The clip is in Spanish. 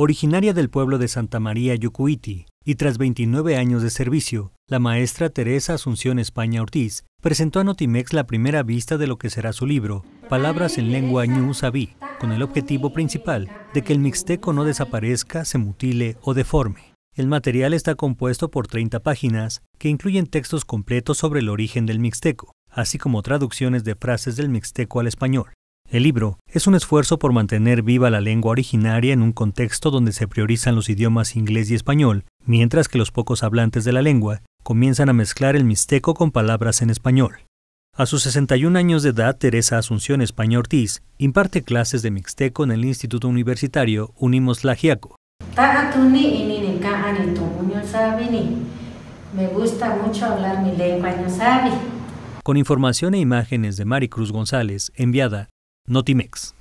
Originaria del pueblo de Santa María Yucuiti, y tras 29 años de servicio, la maestra Teresa Asunción España Ortiz presentó a Notimex la primera vista de lo que será su libro, Palabras en lengua ñu sabí, con el objetivo principal de que el mixteco no desaparezca, se mutile o deforme. El material está compuesto por 30 páginas que incluyen textos completos sobre el origen del mixteco, así como traducciones de frases del mixteco al español. El libro es un esfuerzo por mantener viva la lengua originaria en un contexto donde se priorizan los idiomas inglés y español, mientras que los pocos hablantes de la lengua comienzan a mezclar el mixteco con palabras en español. A sus 61 años de edad, Teresa Asunción España Ortiz imparte clases de mixteco en el Instituto Universitario Unimos Lajiaco. Me gusta mucho hablar Con información e imágenes de Maricruz González, enviada Notimex.